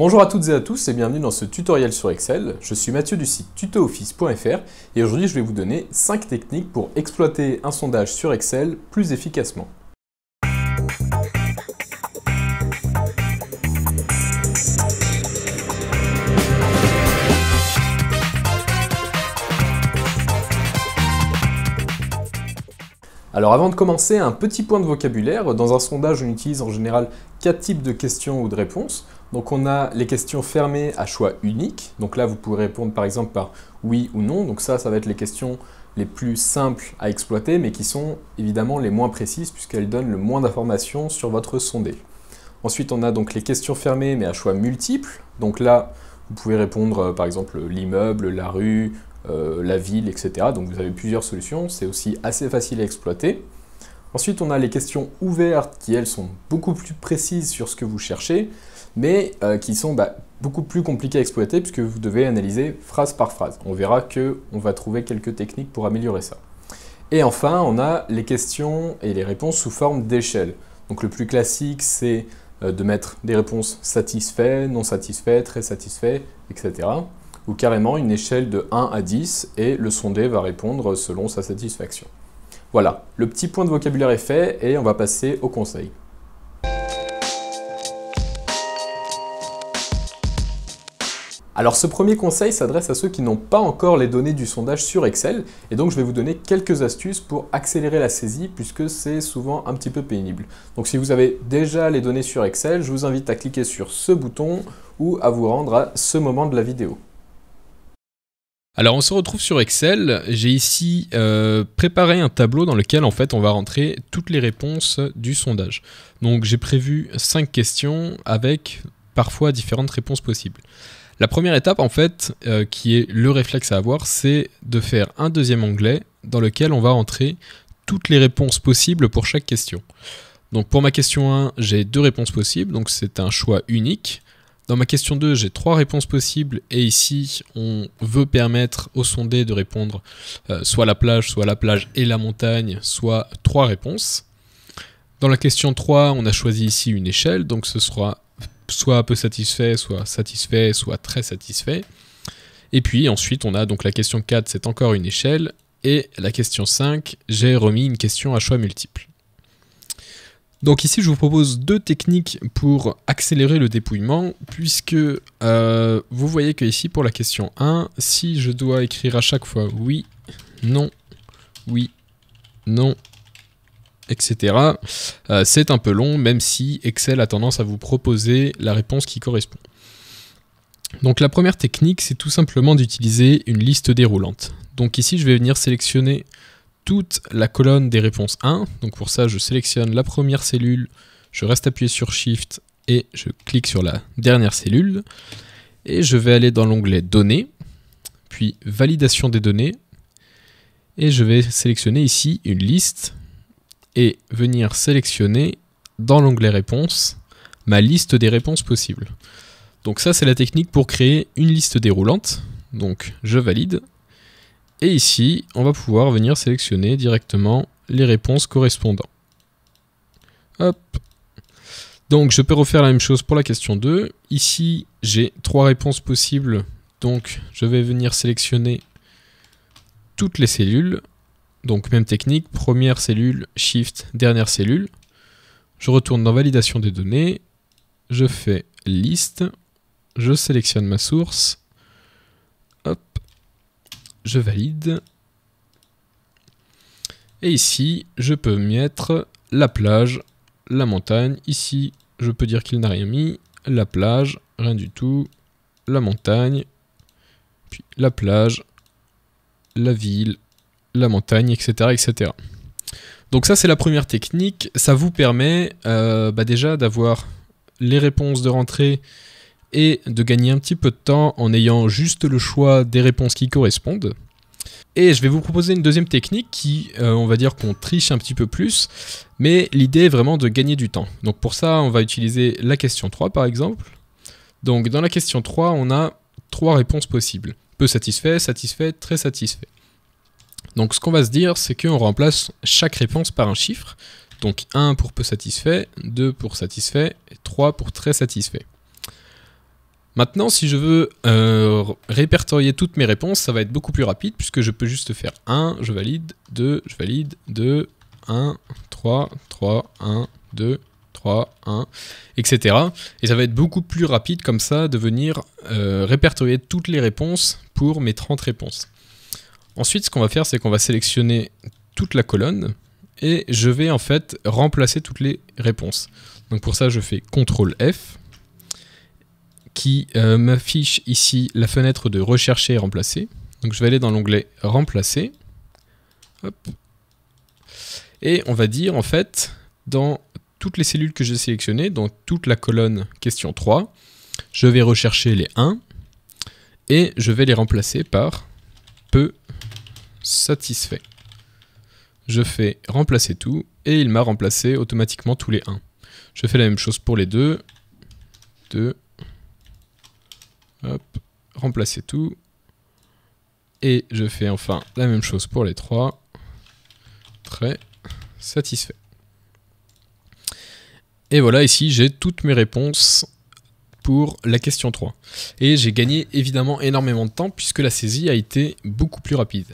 Bonjour à toutes et à tous et bienvenue dans ce tutoriel sur Excel. Je suis Mathieu du site tutooffice.fr et aujourd'hui je vais vous donner 5 techniques pour exploiter un sondage sur Excel plus efficacement. Alors avant de commencer, un petit point de vocabulaire. Dans un sondage, on utilise en général 4 types de questions ou de réponses. Donc on a les questions fermées à choix unique. Donc là, vous pouvez répondre par exemple par oui ou non. Donc ça, ça va être les questions les plus simples à exploiter, mais qui sont évidemment les moins précises puisqu'elles donnent le moins d'informations sur votre sondé. Ensuite, on a donc les questions fermées mais à choix multiple. Donc là, vous pouvez répondre euh, par exemple l'immeuble, la rue, euh, la ville, etc. Donc vous avez plusieurs solutions, c'est aussi assez facile à exploiter. Ensuite, on a les questions ouvertes qui, elles, sont beaucoup plus précises sur ce que vous cherchez mais euh, qui sont bah, beaucoup plus compliqués à exploiter puisque vous devez analyser phrase par phrase. On verra qu'on va trouver quelques techniques pour améliorer ça. Et enfin, on a les questions et les réponses sous forme d'échelle. Donc le plus classique, c'est euh, de mettre des réponses satisfaits, non satisfaits, très satisfaits, etc. Ou carrément une échelle de 1 à 10 et le sondé va répondre selon sa satisfaction. Voilà, le petit point de vocabulaire est fait et on va passer au conseil. Alors ce premier conseil s'adresse à ceux qui n'ont pas encore les données du sondage sur Excel et donc je vais vous donner quelques astuces pour accélérer la saisie puisque c'est souvent un petit peu pénible. Donc si vous avez déjà les données sur Excel, je vous invite à cliquer sur ce bouton ou à vous rendre à ce moment de la vidéo. Alors on se retrouve sur Excel, j'ai ici euh, préparé un tableau dans lequel en fait on va rentrer toutes les réponses du sondage. Donc j'ai prévu 5 questions avec parfois différentes réponses possibles. La première étape, en fait, euh, qui est le réflexe à avoir, c'est de faire un deuxième onglet dans lequel on va entrer toutes les réponses possibles pour chaque question. Donc pour ma question 1, j'ai deux réponses possibles, donc c'est un choix unique. Dans ma question 2, j'ai trois réponses possibles et ici, on veut permettre au sondé de répondre euh, soit la plage, soit la plage et la montagne, soit trois réponses. Dans la question 3, on a choisi ici une échelle, donc ce sera soit peu satisfait, soit satisfait, soit très satisfait. Et puis ensuite, on a donc la question 4, c'est encore une échelle. Et la question 5, j'ai remis une question à choix multiple. Donc ici, je vous propose deux techniques pour accélérer le dépouillement, puisque euh, vous voyez que ici, pour la question 1, si je dois écrire à chaque fois oui, non, oui, non, etc. Euh, c'est un peu long, même si Excel a tendance à vous proposer la réponse qui correspond. Donc la première technique, c'est tout simplement d'utiliser une liste déroulante. Donc ici, je vais venir sélectionner toute la colonne des réponses 1. Donc pour ça, je sélectionne la première cellule, je reste appuyé sur Shift et je clique sur la dernière cellule. Et je vais aller dans l'onglet Données, puis Validation des données. Et je vais sélectionner ici une liste et venir sélectionner dans l'onglet réponses ma liste des réponses possibles. Donc ça c'est la technique pour créer une liste déroulante. Donc je valide. Et ici, on va pouvoir venir sélectionner directement les réponses correspondantes. Hop. Donc je peux refaire la même chose pour la question 2. Ici, j'ai trois réponses possibles. Donc je vais venir sélectionner toutes les cellules donc même technique, première cellule, shift, dernière cellule. Je retourne dans validation des données, je fais liste, je sélectionne ma source, hop, je valide. Et ici, je peux mettre la plage, la montagne. Ici, je peux dire qu'il n'a rien mis. La plage, rien du tout. La montagne, puis la plage, la ville, la montagne, etc. etc. Donc ça c'est la première technique, ça vous permet euh, bah déjà d'avoir les réponses de rentrée et de gagner un petit peu de temps en ayant juste le choix des réponses qui correspondent. Et je vais vous proposer une deuxième technique qui, euh, on va dire qu'on triche un petit peu plus, mais l'idée est vraiment de gagner du temps. Donc pour ça, on va utiliser la question 3 par exemple. Donc dans la question 3, on a trois réponses possibles. Peu satisfait, satisfait, très satisfait. Donc ce qu'on va se dire, c'est qu'on remplace chaque réponse par un chiffre. Donc 1 pour peu satisfait, 2 pour satisfait, et 3 pour très satisfait. Maintenant, si je veux euh, répertorier toutes mes réponses, ça va être beaucoup plus rapide puisque je peux juste faire 1, je valide, 2, je valide, 2, 1, 3, 3, 1, 2, 3, 1, etc. Et ça va être beaucoup plus rapide comme ça de venir euh, répertorier toutes les réponses pour mes 30 réponses. Ensuite, ce qu'on va faire, c'est qu'on va sélectionner toute la colonne et je vais en fait remplacer toutes les réponses. Donc pour ça, je fais CTRL F qui euh, m'affiche ici la fenêtre de rechercher et remplacer. Donc je vais aller dans l'onglet remplacer. Et on va dire en fait dans toutes les cellules que j'ai sélectionnées, dans toute la colonne question 3, je vais rechercher les 1 et je vais les remplacer par peu satisfait. Je fais remplacer tout et il m'a remplacé automatiquement tous les 1. Je fais la même chose pour les deux. 2. Hop, remplacer tout. Et je fais enfin la même chose pour les 3. Très satisfait. Et voilà, ici j'ai toutes mes réponses pour la question 3. Et j'ai gagné évidemment énormément de temps puisque la saisie a été beaucoup plus rapide.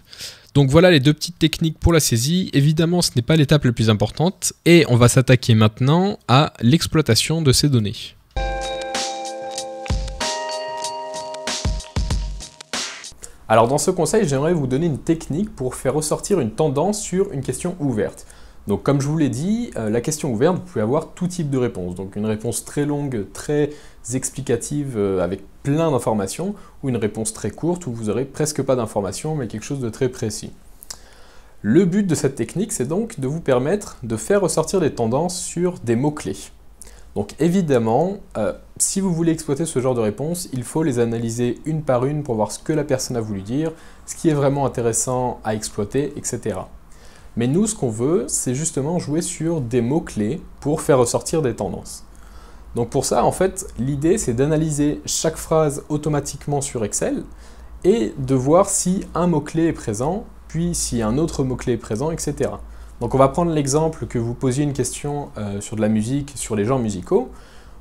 Donc voilà les deux petites techniques pour la saisie. Évidemment, ce n'est pas l'étape la plus importante et on va s'attaquer maintenant à l'exploitation de ces données. Alors dans ce conseil, j'aimerais vous donner une technique pour faire ressortir une tendance sur une question ouverte. Donc comme je vous l'ai dit, euh, la question ouverte, vous pouvez avoir tout type de réponse. Donc une réponse très longue, très explicative, euh, avec plein d'informations, ou une réponse très courte, où vous aurez presque pas d'informations, mais quelque chose de très précis. Le but de cette technique, c'est donc de vous permettre de faire ressortir des tendances sur des mots-clés. Donc évidemment, euh, si vous voulez exploiter ce genre de réponse, il faut les analyser une par une pour voir ce que la personne a voulu dire, ce qui est vraiment intéressant à exploiter, etc. Mais nous, ce qu'on veut, c'est justement jouer sur des mots-clés pour faire ressortir des tendances. Donc pour ça, en fait, l'idée, c'est d'analyser chaque phrase automatiquement sur Excel et de voir si un mot-clé est présent, puis si un autre mot-clé est présent, etc. Donc on va prendre l'exemple que vous posiez une question euh, sur de la musique, sur les genres musicaux.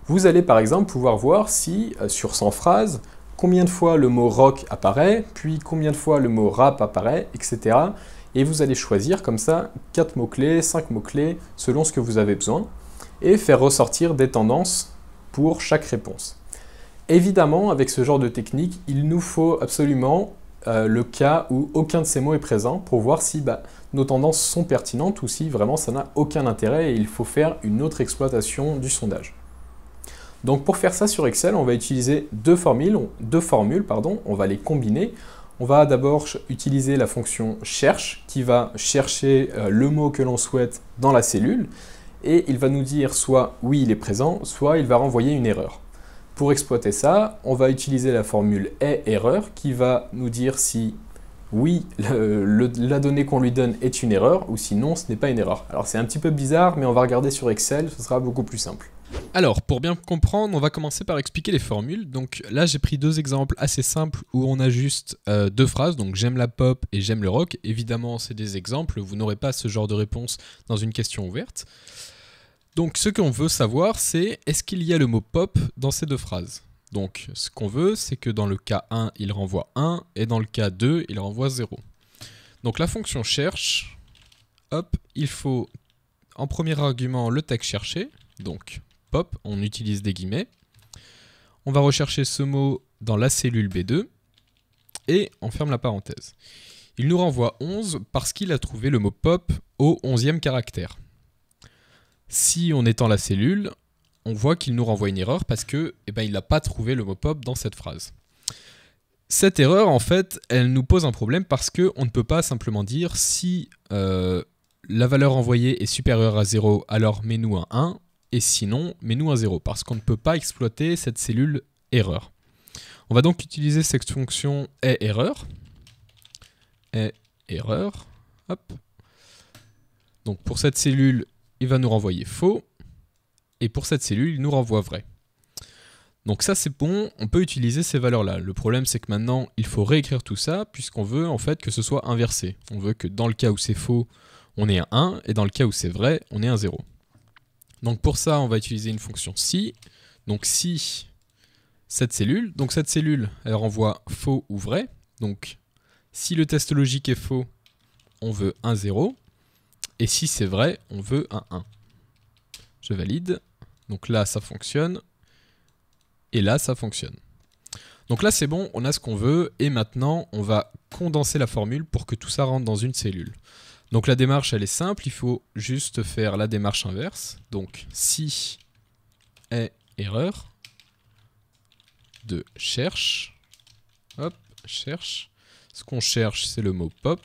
Vous allez par exemple pouvoir voir si, euh, sur 100 phrases, combien de fois le mot rock apparaît, puis combien de fois le mot rap apparaît, etc et vous allez choisir comme ça 4 mots-clés, 5 mots-clés, selon ce que vous avez besoin, et faire ressortir des tendances pour chaque réponse. Évidemment, avec ce genre de technique, il nous faut absolument euh, le cas où aucun de ces mots est présent pour voir si bah, nos tendances sont pertinentes ou si vraiment ça n'a aucun intérêt et il faut faire une autre exploitation du sondage. Donc pour faire ça sur Excel, on va utiliser deux formules, deux formules pardon, on va les combiner. On va d'abord utiliser la fonction cherche qui va chercher euh, le mot que l'on souhaite dans la cellule et il va nous dire soit oui il est présent, soit il va renvoyer une erreur. Pour exploiter ça, on va utiliser la formule est erreur qui va nous dire si oui, la donnée qu'on lui donne est une erreur ou sinon ce n'est pas une erreur. Alors c'est un petit peu bizarre, mais on va regarder sur Excel, ce sera beaucoup plus simple. Alors, pour bien comprendre, on va commencer par expliquer les formules. Donc là, j'ai pris deux exemples assez simples où on a juste euh, deux phrases, donc j'aime la pop et j'aime le rock. Évidemment, c'est des exemples, vous n'aurez pas ce genre de réponse dans une question ouverte. Donc ce qu'on veut savoir, c'est est-ce qu'il y a le mot pop dans ces deux phrases Donc ce qu'on veut, c'est que dans le cas 1, il renvoie 1, et dans le cas 2, il renvoie 0. Donc la fonction cherche, hop, il faut en premier argument le texte cherché, donc on utilise des guillemets. On va rechercher ce mot dans la cellule B2 et on ferme la parenthèse. Il nous renvoie 11 parce qu'il a trouvé le mot pop au onzième caractère. Si on étend la cellule, on voit qu'il nous renvoie une erreur parce que eh ben, il n'a pas trouvé le mot pop dans cette phrase. Cette erreur, en fait, elle nous pose un problème parce qu'on ne peut pas simplement dire si euh, la valeur envoyée est supérieure à 0, alors mets-nous un 1, et sinon, mets-nous un 0, parce qu'on ne peut pas exploiter cette cellule erreur. On va donc utiliser cette fonction est erreur, est erreur, hop. Donc pour cette cellule, il va nous renvoyer faux, et pour cette cellule, il nous renvoie vrai. Donc ça c'est bon, on peut utiliser ces valeurs-là. Le problème c'est que maintenant, il faut réécrire tout ça, puisqu'on veut en fait que ce soit inversé. On veut que dans le cas où c'est faux, on ait un 1, et dans le cas où c'est vrai, on ait un 0. Donc pour ça, on va utiliser une fonction si. Donc si cette cellule, donc cette cellule, elle renvoie faux ou vrai. Donc si le test logique est faux, on veut un 0. Et si c'est vrai, on veut un 1. Je valide. Donc là, ça fonctionne. Et là, ça fonctionne. Donc là, c'est bon, on a ce qu'on veut. Et maintenant, on va condenser la formule pour que tout ça rentre dans une cellule. Donc la démarche, elle est simple, il faut juste faire la démarche inverse. Donc si est erreur de cherche, hop, cherche. Ce qu'on cherche, c'est le mot pop.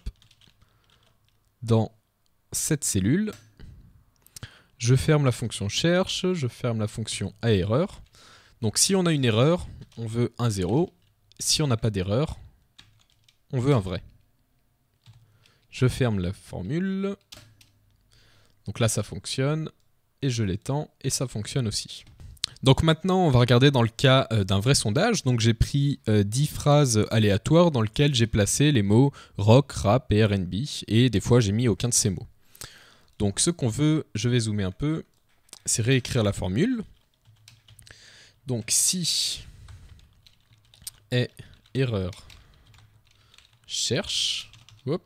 Dans cette cellule, je ferme la fonction cherche, je ferme la fonction à erreur. Donc si on a une erreur, on veut un 0. Si on n'a pas d'erreur, on veut un vrai. Je ferme la formule. Donc là, ça fonctionne. Et je l'étends. Et ça fonctionne aussi. Donc maintenant, on va regarder dans le cas euh, d'un vrai sondage. Donc j'ai pris 10 euh, phrases aléatoires dans lesquelles j'ai placé les mots rock, rap et RB. Et des fois, j'ai mis aucun de ces mots. Donc ce qu'on veut, je vais zoomer un peu, c'est réécrire la formule. Donc si est erreur cherche, hop,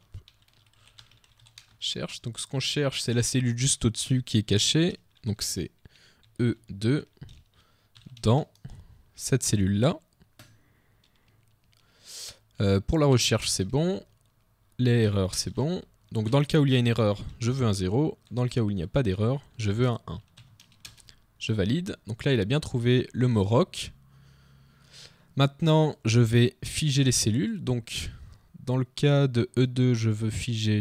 donc ce qu'on cherche, c'est la cellule juste au-dessus qui est cachée. Donc c'est E2 dans cette cellule-là. Euh, pour la recherche, c'est bon. Les erreurs, c'est bon. Donc dans le cas où il y a une erreur, je veux un 0. Dans le cas où il n'y a pas d'erreur, je veux un 1. Je valide. Donc là, il a bien trouvé le mot rock. Maintenant, je vais figer les cellules. Donc dans le cas de E2, je veux figer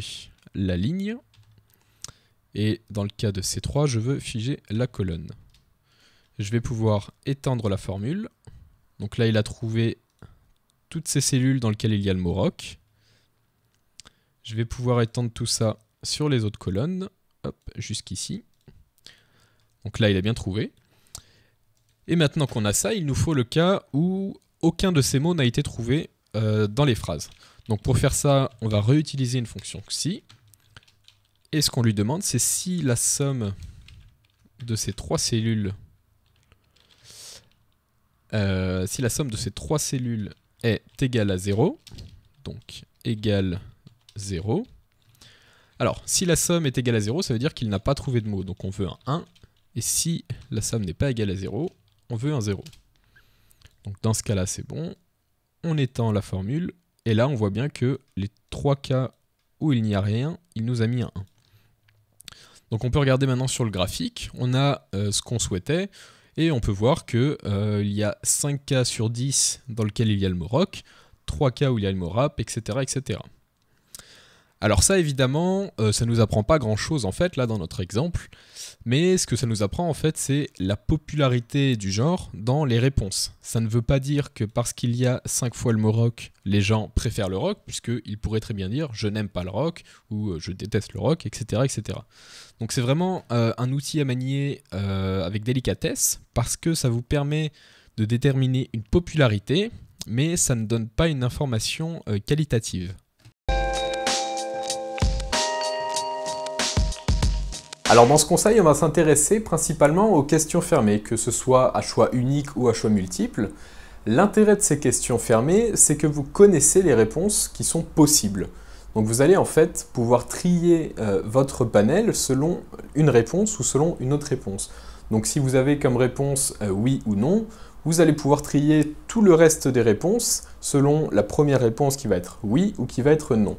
la ligne. Et dans le cas de C3, je veux figer la colonne. Je vais pouvoir étendre la formule. Donc là, il a trouvé toutes ces cellules dans lesquelles il y a le mot rock. Je vais pouvoir étendre tout ça sur les autres colonnes, jusqu'ici. Donc là, il a bien trouvé. Et maintenant qu'on a ça, il nous faut le cas où aucun de ces mots n'a été trouvé euh, dans les phrases. Donc pour faire ça, on va réutiliser une fonction si, et ce qu'on lui demande, c'est si la somme de ces trois cellules, euh, si la somme de ces trois cellules est égale à 0, donc égale 0. Alors, si la somme est égale à 0, ça veut dire qu'il n'a pas trouvé de mot, donc on veut un 1. Et si la somme n'est pas égale à 0, on veut un 0. Donc dans ce cas-là, c'est bon. On étend la formule, et là on voit bien que les trois cas où il n'y a rien, il nous a mis un 1. Donc on peut regarder maintenant sur le graphique, on a euh, ce qu'on souhaitait, et on peut voir qu'il euh, il y a 5 cas sur 10 dans lequel il y a le Moroc, 3 cas où il y a le Morap, etc. etc. Alors ça évidemment, ça euh, ça nous apprend pas grand-chose en fait là dans notre exemple, mais ce que ça nous apprend en fait c'est la popularité du genre dans les réponses. Ça ne veut pas dire que parce qu'il y a cinq fois le mot rock, les gens préfèrent le rock, puisqu'ils pourraient très bien dire je n'aime pas le rock ou je déteste le rock, etc. etc. Donc c'est vraiment euh, un outil à manier euh, avec délicatesse, parce que ça vous permet de déterminer une popularité, mais ça ne donne pas une information qualitative. Alors dans ce conseil, on va s'intéresser principalement aux questions fermées, que ce soit à choix unique ou à choix multiple. L'intérêt de ces questions fermées, c'est que vous connaissez les réponses qui sont possibles. Donc vous allez en fait pouvoir trier euh, votre panel selon une réponse ou selon une autre réponse. Donc si vous avez comme réponse euh, oui ou non, vous allez pouvoir trier tout le reste des réponses selon la première réponse qui va être oui ou qui va être non.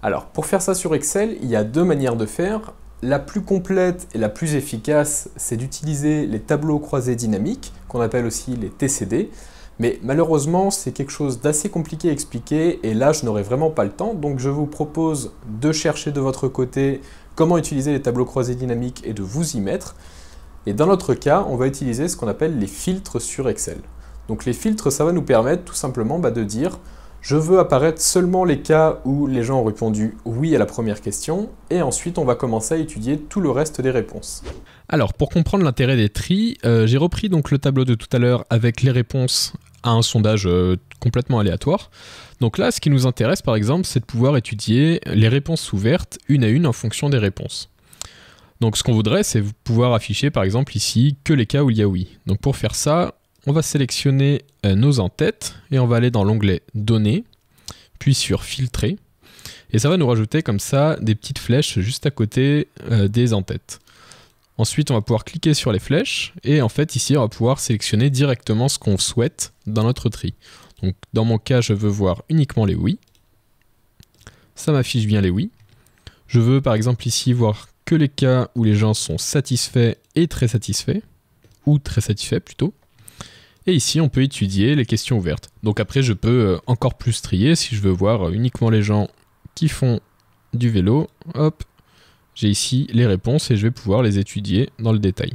Alors pour faire ça sur Excel, il y a deux manières de faire. La plus complète et la plus efficace, c'est d'utiliser les tableaux croisés dynamiques, qu'on appelle aussi les TCD. Mais malheureusement, c'est quelque chose d'assez compliqué à expliquer et là, je n'aurai vraiment pas le temps. Donc, je vous propose de chercher de votre côté comment utiliser les tableaux croisés dynamiques et de vous y mettre. Et dans notre cas, on va utiliser ce qu'on appelle les filtres sur Excel. Donc, les filtres, ça va nous permettre tout simplement bah, de dire je veux apparaître seulement les cas où les gens ont répondu oui à la première question, et ensuite on va commencer à étudier tout le reste des réponses. Alors pour comprendre l'intérêt des tris, euh, j'ai repris donc le tableau de tout à l'heure avec les réponses à un sondage euh, complètement aléatoire. Donc là, ce qui nous intéresse par exemple, c'est de pouvoir étudier les réponses ouvertes une à une en fonction des réponses. Donc ce qu'on voudrait, c'est pouvoir afficher par exemple ici que les cas où il y a oui. Donc pour faire ça, on va sélectionner euh, nos en-têtes et on va aller dans l'onglet Données, puis sur Filtrer. Et ça va nous rajouter comme ça des petites flèches juste à côté euh, des en-têtes. Ensuite, on va pouvoir cliquer sur les flèches et en fait, ici, on va pouvoir sélectionner directement ce qu'on souhaite dans notre tri. Donc, dans mon cas, je veux voir uniquement les oui. Ça m'affiche bien les oui. Je veux par exemple ici voir que les cas où les gens sont satisfaits et très satisfaits, ou très satisfaits plutôt. Et ici, on peut étudier les questions ouvertes. Donc après, je peux euh, encore plus trier si je veux voir euh, uniquement les gens qui font du vélo. Hop, j'ai ici les réponses et je vais pouvoir les étudier dans le détail.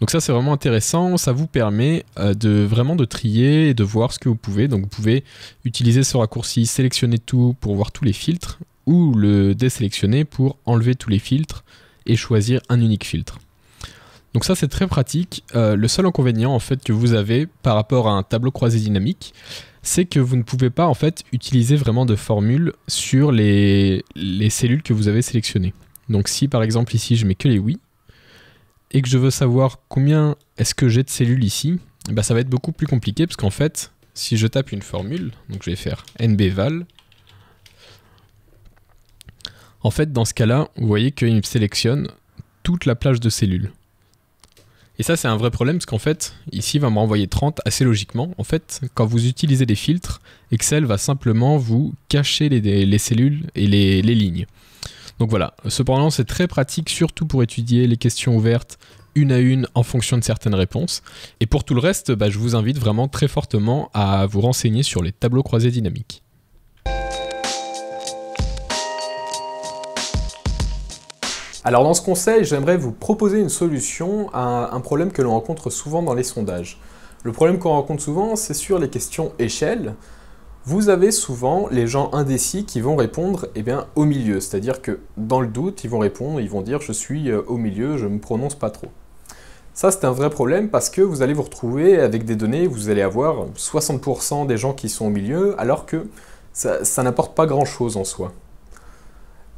Donc ça c'est vraiment intéressant, ça vous permet euh, de vraiment de trier et de voir ce que vous pouvez. Donc vous pouvez utiliser ce raccourci sélectionner tout pour voir tous les filtres ou le désélectionner pour enlever tous les filtres et choisir un unique filtre. Donc ça c'est très pratique. Euh, le seul inconvénient en fait que vous avez par rapport à un tableau croisé dynamique, c'est que vous ne pouvez pas en fait utiliser vraiment de formule sur les, cellules que vous avez sélectionnées. Donc si par exemple ici je mets que les oui et que je veux savoir combien est-ce que j'ai de cellules ici, eh ben, ça va être beaucoup plus compliqué parce qu'en fait si je tape une formule, donc je vais faire nbval, en fait dans ce cas là vous voyez qu'il me sélectionne toute la plage de cellules. Et ça, c'est un vrai problème parce qu'en fait, ici, il va me renvoyer 30 assez logiquement. En fait, quand vous utilisez des filtres, Excel va simplement vous cacher les, cellules et les, lignes. Donc voilà, cependant c'est très pratique surtout pour étudier les questions ouvertes une à une en fonction de certaines réponses. Et pour tout le reste, bah, je vous invite vraiment très fortement à vous renseigner sur les tableaux croisés dynamiques. Alors dans ce conseil, j'aimerais vous proposer une solution à un problème que l'on rencontre souvent dans les sondages. Le problème qu'on rencontre souvent, c'est sur les questions échelle. Vous avez souvent les gens indécis qui vont répondre eh bien, au milieu, c'est-à-dire que dans le doute, ils vont répondre, ils vont dire je suis euh, au milieu, je ne me prononce pas trop. Ça, c'est un vrai problème parce que vous allez vous retrouver avec des données, vous allez avoir 60% des gens qui sont au milieu, alors que ça n'apporte pas grand-chose en soi.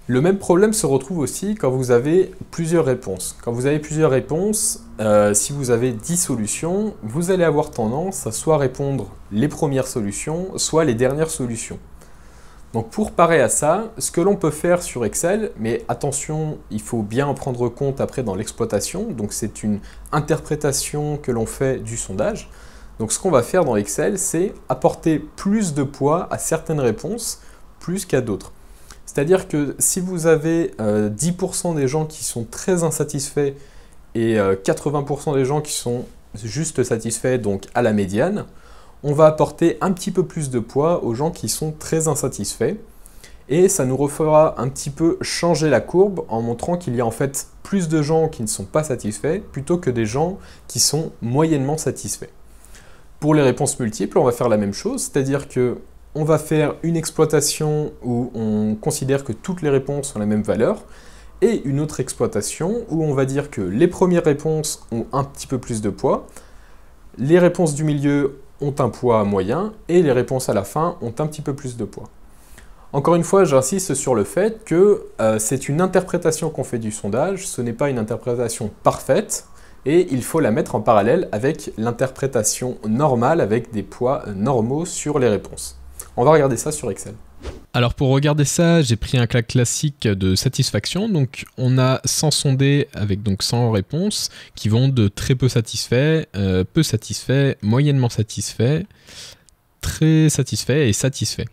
Le même problème se retrouve aussi quand vous avez plusieurs réponses. Quand vous avez plusieurs réponses, euh, si vous avez 10 solutions, vous allez avoir tendance à soit répondre les premières solutions, soit les dernières solutions. Donc pour parer à ça, ce que l'on peut faire sur Excel, mais attention, il faut bien en prendre compte après dans l'exploitation, donc c'est une interprétation que l'on fait du sondage. Donc ce qu'on va faire dans Excel, c'est apporter plus de poids à certaines réponses plus qu'à d'autres. C'est-à-dire que si vous avez 10% euh, des gens qui sont très insatisfaits et 80% euh, des gens qui sont juste satisfaits, donc à la médiane, on va apporter un petit peu plus de poids aux gens qui sont très insatisfaits. Et ça nous refera un petit peu changer la courbe en montrant qu'il y a en fait plus de gens qui ne sont pas satisfaits plutôt que des gens qui sont moyennement satisfaits. Pour les réponses multiples, on va faire la même chose, c'est-à-dire que on va faire une exploitation où on considère que toutes les réponses ont la même valeur, et une autre exploitation où on va dire que les premières réponses ont un petit peu plus de poids, les réponses du milieu ont un poids moyen, et les réponses à la fin ont un petit peu plus de poids. Encore une fois, j'insiste sur le fait que euh, c'est une interprétation qu'on fait du sondage, ce n'est pas une interprétation parfaite, et il faut la mettre en parallèle avec l'interprétation normale avec des poids normaux sur les réponses. On va regarder ça sur Excel. Alors pour regarder ça, j'ai pris un claque classique de satisfaction. Donc on a 100 sondés avec donc 100 réponses qui vont de très peu satisfait, euh, peu satisfait, moyennement satisfait, très satisfait et satisfait.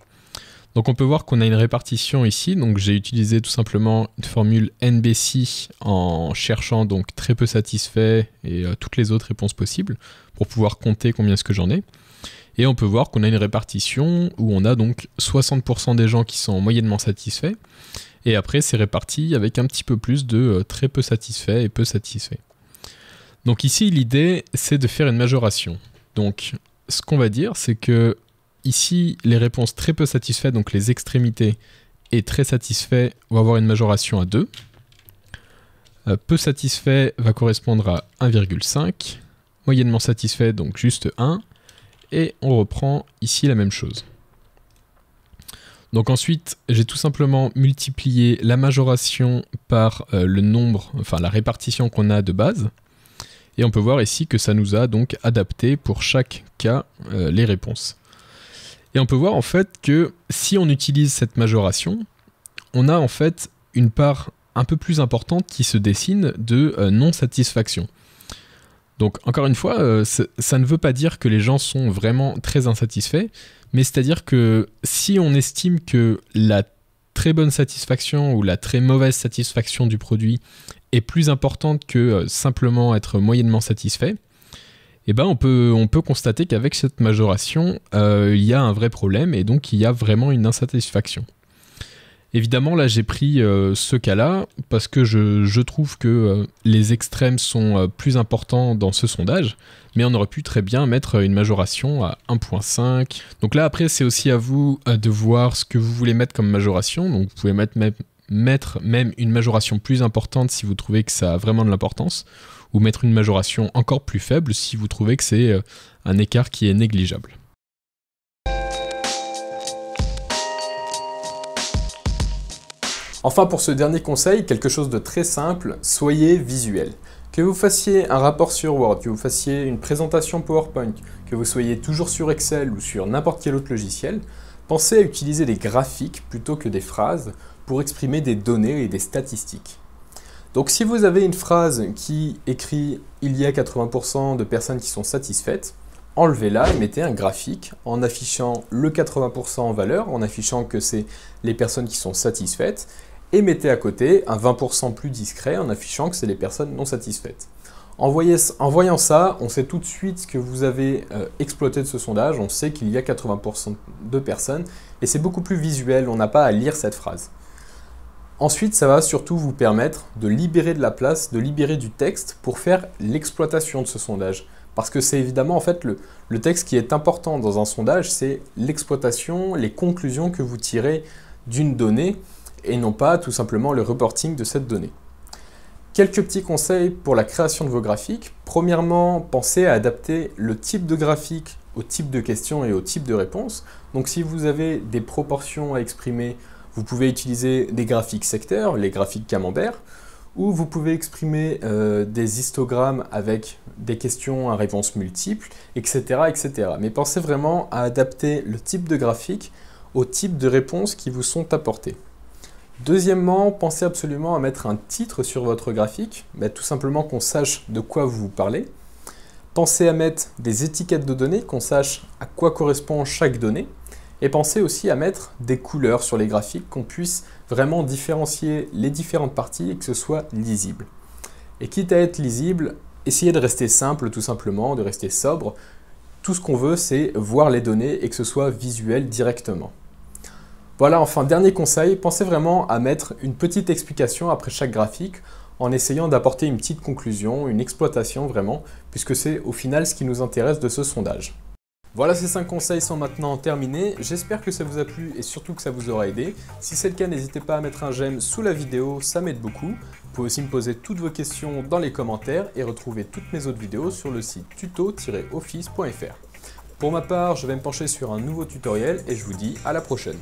Donc on peut voir qu'on a une répartition ici. Donc j'ai utilisé tout simplement une formule NBC en cherchant donc très peu satisfait et euh, toutes les autres réponses possibles pour pouvoir compter combien est-ce que j'en ai. Et on peut voir qu'on a une répartition où on a donc 60% des gens qui sont moyennement satisfaits. Et après, c'est réparti avec un petit peu plus de euh, très peu satisfaits et peu satisfaits. Donc ici, l'idée, c'est de faire une majoration. Donc, ce qu'on va dire, c'est que ici, les réponses très peu satisfaites, donc les extrémités, et très satisfaits vont avoir une majoration à 2. Euh, peu satisfait va correspondre à 1,5. Moyennement satisfait, donc juste 1 et on reprend ici la même chose. Donc ensuite, j'ai tout simplement multiplié la majoration par euh, le nombre, enfin la répartition qu'on a de base. Et on peut voir ici que ça nous a donc adapté pour chaque cas euh, les réponses. Et on peut voir en fait que si on utilise cette majoration, on a en fait une part un peu plus importante qui se dessine de euh, non-satisfaction. Donc encore une fois, euh, ça ne veut pas dire que les gens sont vraiment très insatisfaits, mais c'est-à-dire que si on estime que la très bonne satisfaction ou la très mauvaise satisfaction du produit est plus importante que euh, simplement être moyennement satisfait, eh ben on peut, on peut constater qu'avec cette majoration, euh, il y a un vrai problème et donc il y a vraiment une insatisfaction. Évidemment, là, j'ai pris euh, ce cas-là parce que je, trouve que euh, les extrêmes sont euh, plus importants dans ce sondage, mais on aurait pu très bien mettre une majoration à 1.5. Donc là, après, c'est aussi à vous de voir ce que vous voulez mettre comme majoration. Donc vous pouvez mettre mettre même une majoration plus importante si vous trouvez que ça a vraiment de l'importance, ou mettre une majoration encore plus faible si vous trouvez que c'est un écart qui est négligeable. Enfin, pour ce dernier conseil, quelque chose de très simple, soyez visuel. Que vous fassiez un rapport sur Word, que vous fassiez une présentation PowerPoint, que vous soyez toujours sur Excel ou sur n'importe quel autre logiciel, pensez à utiliser des graphiques plutôt que des phrases pour exprimer des données et des statistiques. Donc si vous avez une phrase qui écrit il y a 80% de personnes qui sont satisfaites, enlevez-la et mettez un graphique en affichant le 80% en valeur, en affichant que c'est les personnes qui sont satisfaites, et mettez à côté un 20% plus discret en affichant que c'est les personnes non satisfaites. En, voyant ça, on sait tout de suite que vous avez euh, exploité de ce sondage, on sait qu'il y a 80% de personnes, et c'est beaucoup plus visuel, on n'a pas à lire cette phrase. Ensuite, ça va surtout vous permettre de libérer de la place, de libérer du texte pour faire l'exploitation de ce sondage. Parce que c'est évidemment en fait le, texte qui est important dans un sondage, c'est l'exploitation, les conclusions que vous tirez d'une donnée et non pas tout simplement le reporting de cette donnée. Quelques petits conseils pour la création de vos graphiques. Premièrement, pensez à adapter le type de graphique au type de question et au type de réponse. Donc si vous avez des proportions à exprimer, vous pouvez utiliser des graphiques secteurs, les graphiques camembert ou vous pouvez exprimer euh, des histogrammes avec des questions à réponses multiples, etc., etc. Mais pensez vraiment à adapter le type de graphique au type de réponses qui vous sont apportées. Deuxièmement, pensez absolument à mettre un titre sur votre graphique, mais bah, tout simplement qu'on sache de quoi vous parlez. Pensez à mettre des étiquettes de données, qu'on sache à quoi correspond chaque donnée. Et pensez aussi à mettre des couleurs sur les graphiques, qu'on puisse vraiment différencier les différentes parties et que ce soit lisible. Et quitte à être lisible, essayez de rester simple tout simplement, de rester sobre. Tout ce qu'on veut, c'est voir les données et que ce soit visuel directement. Voilà, enfin, dernier conseil, pensez vraiment à mettre une petite explication après chaque graphique en essayant d'apporter une petite conclusion, une exploitation vraiment, puisque c'est au final ce qui nous intéresse de ce sondage. Voilà, ces 5 conseils sont maintenant terminés. J'espère que ça vous a plu et surtout que ça vous aura aidé. Si c'est le cas, n'hésitez pas à mettre un j'aime sous la vidéo, ça m'aide beaucoup. Vous pouvez aussi me poser toutes vos questions dans les commentaires et retrouver toutes mes autres vidéos sur le site tuto-office.fr. Pour ma part, je vais me pencher sur un nouveau tutoriel et je vous dis à la prochaine.